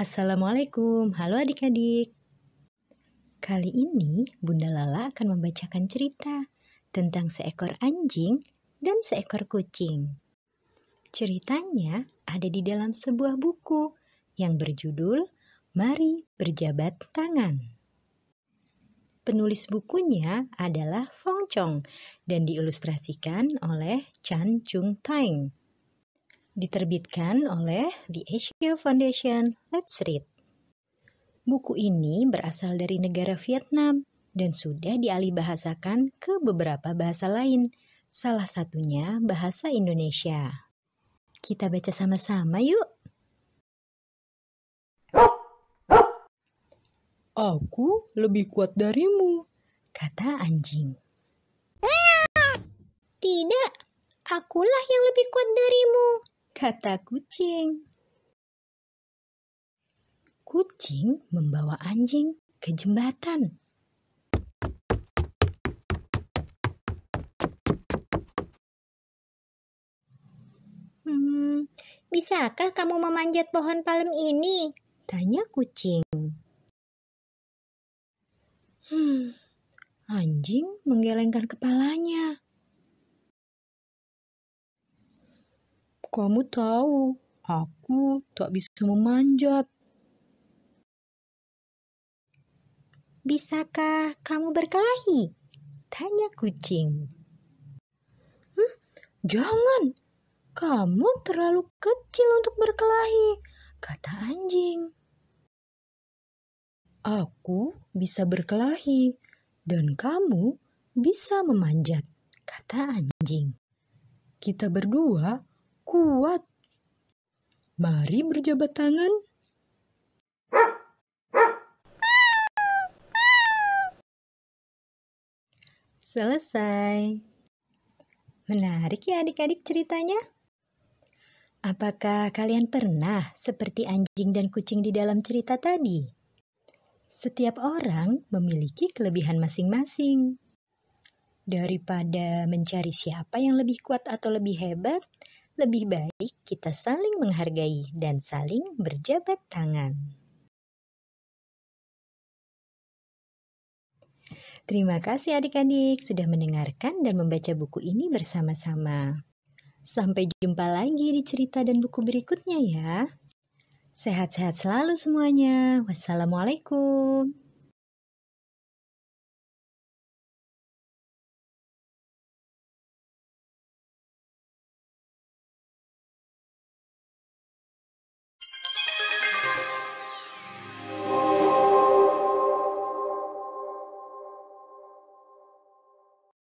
Assalamualaikum, halo adik-adik. Kali ini Bunda Lala akan membacakan cerita tentang seekor anjing dan seekor kucing. Ceritanya ada di dalam sebuah buku yang berjudul Mari Berjabat Tangan. Penulis bukunya adalah Fong Chong dan diilustrasikan oleh Chan Chung Tang diterbitkan oleh The Asia Foundation. Let's read. Buku ini berasal dari negara Vietnam dan sudah dialihbahasakan ke beberapa bahasa lain, salah satunya bahasa Indonesia. Kita baca sama-sama yuk. Aku lebih kuat darimu, kata anjing. Tidak, akulah yang lebih kuat darimu, Kata kucing. Kucing membawa anjing ke jembatan. Hmm, bisakah kamu memanjat pohon palem ini? Tanya kucing. Hmm, anjing menggelengkan kepalanya. Kamu tahu, aku tak bisa memanjat. Bisakah kamu berkelahi? Tanya kucing. Hm, jangan, kamu terlalu kecil untuk berkelahi, kata anjing. Aku bisa berkelahi dan kamu bisa memanjat, kata anjing. Kita berdua kuat. Mari berjabat tangan. Selesai. Menarik ya adik-adik ceritanya? Apakah kalian pernah seperti anjing dan kucing di dalam cerita tadi? Setiap orang memiliki kelebihan masing-masing. Daripada mencari siapa yang lebih kuat atau lebih hebat, lebih baik kita saling menghargai dan saling berjabat tangan. Terima kasih adik-adik sudah mendengarkan dan membaca buku ini bersama-sama. Sampai jumpa lagi di cerita dan buku berikutnya ya. Sehat-sehat selalu semuanya. Wassalamualaikum.